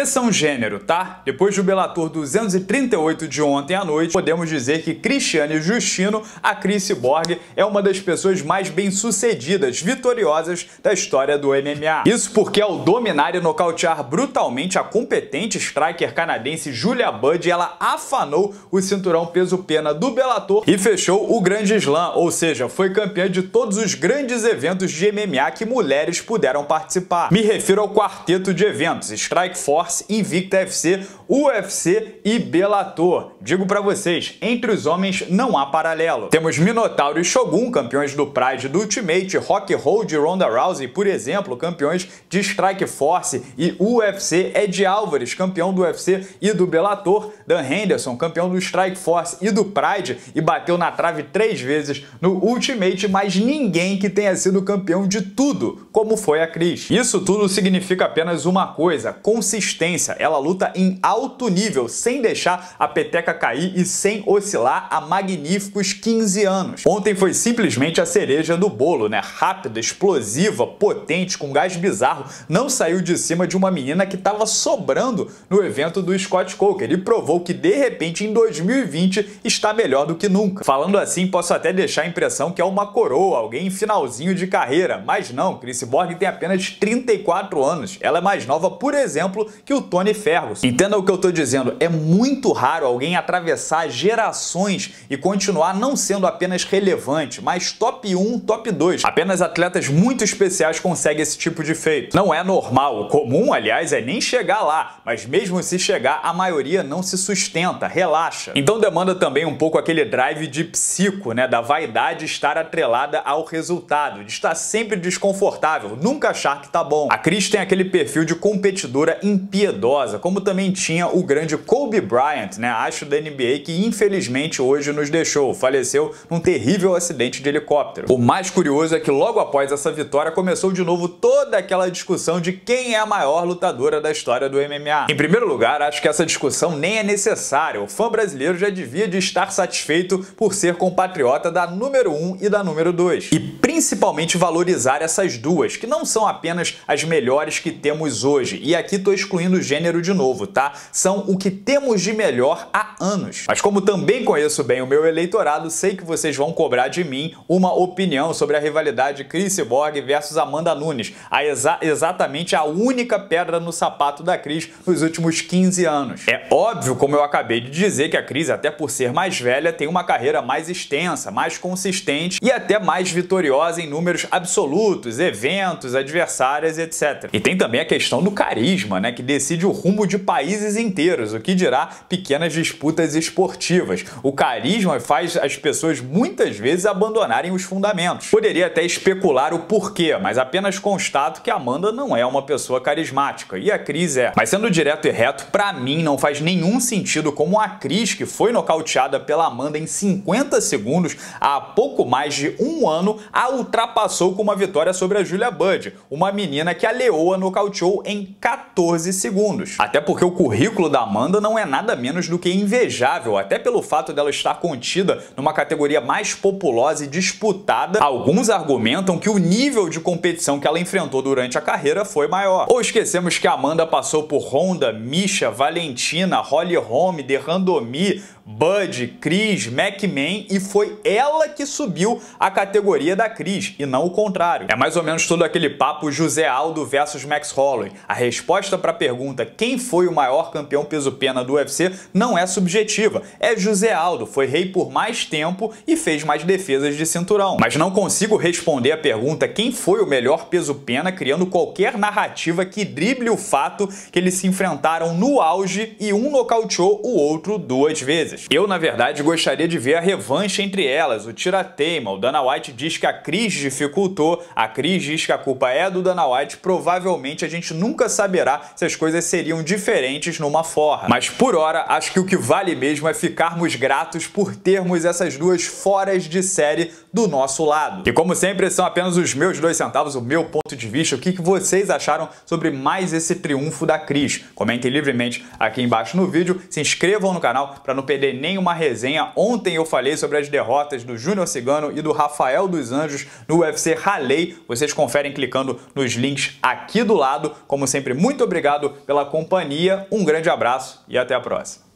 Esqueçam gênero, tá? Depois do Bellator 238 de ontem à noite, podemos dizer que Cristiane Justino, a Chris Borg, é uma das pessoas mais bem-sucedidas, vitoriosas da história do MMA. Isso porque ao dominar e nocautear brutalmente a competente striker canadense Julia Budd, ela afanou o cinturão peso-pena do Bellator e fechou o Grande Slam, ou seja, foi campeã de todos os grandes eventos de MMA que mulheres puderam participar. Me refiro ao quarteto de eventos Strike Force Force, Invicta FC, UFC e Bellator. Digo para vocês, entre os homens não há paralelo. Temos Minotauro e Shogun, campeões do Pride do Ultimate, Rock Hold e Ronda Rousey, por exemplo, campeões de Strike Force e UFC, Ed Álvares, campeão do UFC e do Bellator, Dan Henderson, campeão do Strike Force e do Pride e bateu na trave três vezes no Ultimate, mas ninguém que tenha sido campeão de tudo, como foi a Cris. Isso tudo significa apenas uma coisa, consistência. Ela luta em alto nível, sem deixar a peteca peteca cair e sem oscilar há magníficos 15 anos. Ontem foi simplesmente a cereja do bolo, né? Rápida, explosiva, potente, com gás bizarro, não saiu de cima de uma menina que estava sobrando no evento do Scott Coker e provou que de repente em 2020 está melhor do que nunca. Falando assim, posso até deixar a impressão que é uma coroa, alguém em finalzinho de carreira, mas não, Chris Borg tem apenas 34 anos. Ela é mais nova, por exemplo, que o Tony Ferguson. Entenda o que eu estou dizendo, é muito raro alguém atravessar gerações e continuar não sendo apenas relevante, mas top 1, top 2. Apenas atletas muito especiais conseguem esse tipo de feito. Não é normal, o comum, aliás, é nem chegar lá, mas mesmo se chegar, a maioria não se sustenta, relaxa. Então demanda também um pouco aquele drive de psico, né, da vaidade estar atrelada ao resultado, de estar sempre desconfortável, nunca achar que tá bom. A Cris tem aquele perfil de competidora impiedosa, como também tinha o grande Kobe Bryant, né? Acho da NBA que infelizmente hoje nos deixou, faleceu num terrível acidente de helicóptero. O mais curioso é que logo após essa vitória começou de novo toda aquela discussão de quem é a maior lutadora da história do MMA. Em primeiro lugar, acho que essa discussão nem é necessária, o fã brasileiro já devia de estar satisfeito por ser compatriota da número 1 um e da número 2. E principalmente valorizar essas duas, que não são apenas as melhores que temos hoje. E aqui tô excluindo o gênero de novo, tá? São o que temos de melhor há anos. Mas como também conheço bem o meu eleitorado, sei que vocês vão cobrar de mim uma opinião sobre a rivalidade Chris Borg versus Amanda Nunes, a exa exatamente a única pedra no sapato da Cris nos últimos 15 anos. É óbvio, como eu acabei de dizer, que a Cris, até por ser mais velha, tem uma carreira mais extensa, mais consistente e até mais vitoriosa fazem números absolutos, eventos, adversárias, etc. E tem também a questão do carisma, né, que decide o rumo de países inteiros, o que dirá pequenas disputas esportivas. O carisma faz as pessoas muitas vezes abandonarem os fundamentos. Poderia até especular o porquê, mas apenas constato que Amanda não é uma pessoa carismática e a Cris é. Mas sendo direto e reto, para mim não faz nenhum sentido como a Cris, que foi nocauteada pela Amanda em 50 segundos há pouco mais de um ano, ao ultrapassou com uma vitória sobre a Julia Budd, uma menina que a Leoa nocauteou em 14 segundos. Até porque o currículo da Amanda não é nada menos do que invejável, até pelo fato dela estar contida numa categoria mais populosa e disputada. Alguns argumentam que o nível de competição que ela enfrentou durante a carreira foi maior. Ou esquecemos que a Amanda passou por Honda, Misha, Valentina, Holly Holm, The Randomi, Bud, Chris, McMahon e foi ela que subiu a categoria da Cris e não o contrário. É mais ou menos todo aquele papo José Aldo versus Max Holloway. A resposta para a pergunta quem foi o maior campeão peso-pena do UFC não é subjetiva. É José Aldo, foi rei por mais tempo e fez mais defesas de cinturão. Mas não consigo responder a pergunta quem foi o melhor peso-pena criando qualquer narrativa que drible o fato que eles se enfrentaram no auge e um nocauteou o outro duas vezes. Eu, na verdade, gostaria de ver a revanche entre elas. O tira-teima, o Dana White diz que a Cris dificultou, a Cris diz que a culpa é do Dana White, provavelmente a gente nunca saberá se as coisas seriam diferentes numa forra. Mas por hora, acho que o que vale mesmo é ficarmos gratos por termos essas duas foras de série do nosso lado. E como sempre, são apenas os meus dois centavos, o meu ponto de vista, o que vocês acharam sobre mais esse triunfo da Cris. Comentem livremente aqui embaixo no vídeo, se inscrevam no canal para não perder nenhuma resenha. Ontem eu falei sobre as derrotas do Júnior Cigano e do Rafael dos Anjos no UFC Raleigh. Vocês conferem clicando nos links aqui do lado. Como sempre, muito obrigado pela companhia, um grande abraço e até a próxima.